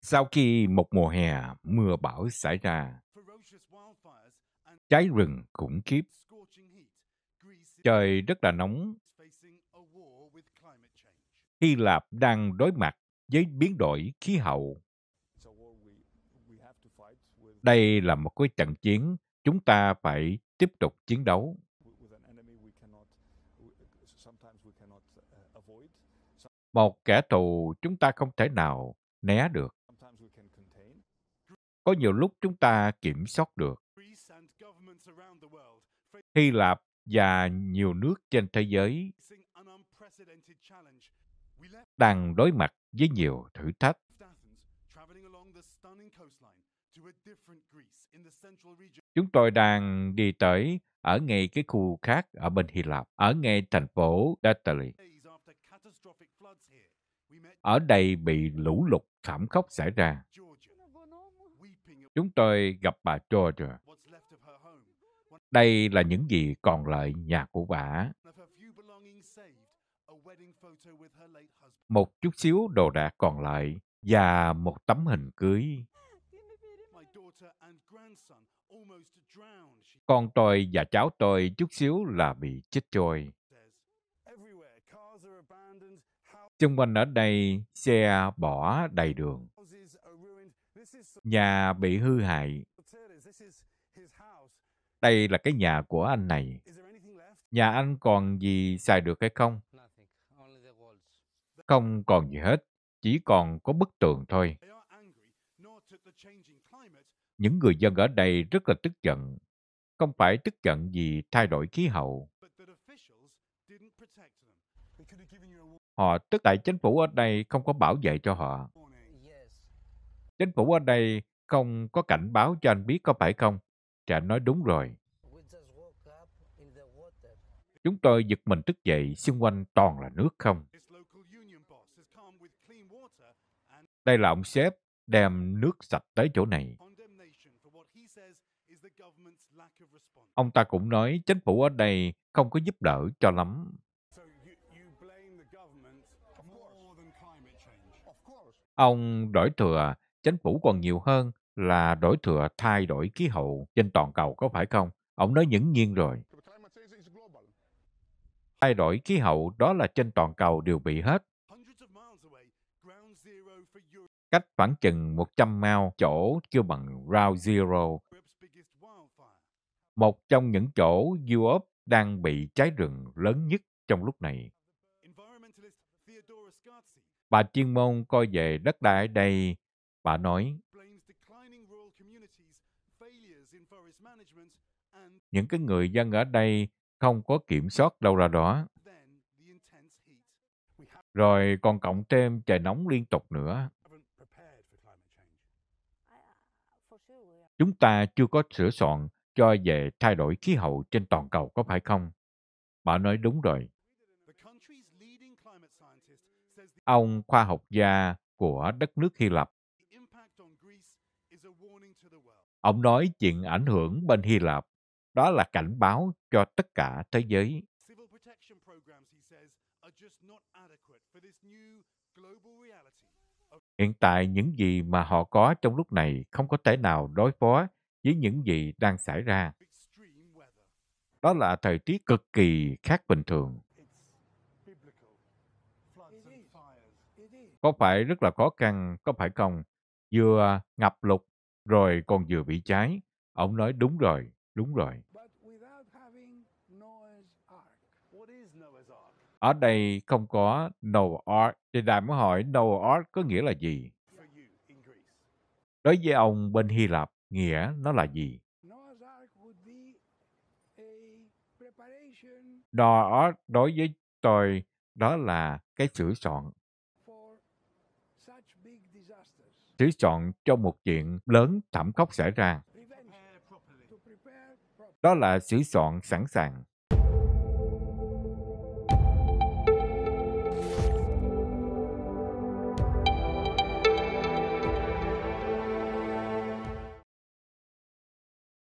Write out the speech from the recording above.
Sau khi một mùa hè mưa bão xảy ra, cháy rừng khủng khiếp, trời rất là nóng. Hy Lạp đang đối mặt với biến đổi khí hậu. Đây là một cái trận chiến chúng ta phải tiếp tục chiến đấu một kẻ thù chúng ta không thể nào né được. Có nhiều lúc chúng ta kiểm soát được. Hy Lạp và nhiều nước trên thế giới đang đối mặt với nhiều thử thách. Chúng tôi đang đi tới ở ngay cái khu khác ở bên Hy Lạp, ở ngay thành phố Datali. Ở đây bị lũ lụt thảm khốc xảy ra. Chúng tôi gặp bà Georgia. Đây là những gì còn lại nhà của bà. Một chút xíu đồ đạc còn lại và một tấm hình cưới. Con tôi và cháu tôi chút xíu là bị chết trôi. Xung quanh ở đây, xe bỏ đầy đường. Nhà bị hư hại. Đây là cái nhà của anh này. Nhà anh còn gì xài được hay không? Không còn gì hết, chỉ còn có bức tường thôi. Những người dân ở đây rất là tức giận, không phải tức giận vì thay đổi khí hậu. Họ ờ, tức tại chính phủ ở đây không có bảo vệ cho họ. Chính phủ ở đây không có cảnh báo cho anh biết có phải không? trẻ nói đúng rồi. Chúng tôi giật mình thức dậy, xung quanh toàn là nước không. Đây là ông sếp đem nước sạch tới chỗ này. Ông ta cũng nói chính phủ ở đây không có giúp đỡ cho lắm. Ông đổi thừa chính phủ còn nhiều hơn là đổi thừa thay đổi khí hậu trên toàn cầu có phải không? Ông nói những nhiên rồi. Thay đổi khí hậu đó là trên toàn cầu đều bị hết. Cách khoảng chừng 100 mao chỗ chưa bằng Round Zero. Một trong những chỗ Europe đang bị cháy rừng lớn nhất trong lúc này. Bà chuyên môn coi về đất đai ở đây. Bà nói, những cái người dân ở đây không có kiểm soát đâu ra đó. Rồi còn cộng thêm trời nóng liên tục nữa. Uh, Chúng ta chưa có sửa soạn cho về thay đổi khí hậu trên toàn cầu có phải không? Bà nói đúng rồi. ông khoa học gia của đất nước Hy Lạp. Ông nói chuyện ảnh hưởng bên Hy Lạp, đó là cảnh báo cho tất cả thế giới. Hiện tại những gì mà họ có trong lúc này không có thể nào đối phó với những gì đang xảy ra. Đó là thời tiết cực kỳ khác bình thường có phải rất là khó khăn, có phải không? Vừa ngập lụt, rồi còn vừa bị cháy. Ông nói đúng rồi, đúng rồi. Ở đây không có noah ark Thì Đại mới hỏi noah ark có nghĩa là gì? Đối với ông bên Hy Lạp, nghĩa nó là gì? noah ark đối với tôi đó là cái sửa chọn, Sửa chọn cho một chuyện lớn thảm khốc xảy ra. Đó là sửa chọn sẵn sàng.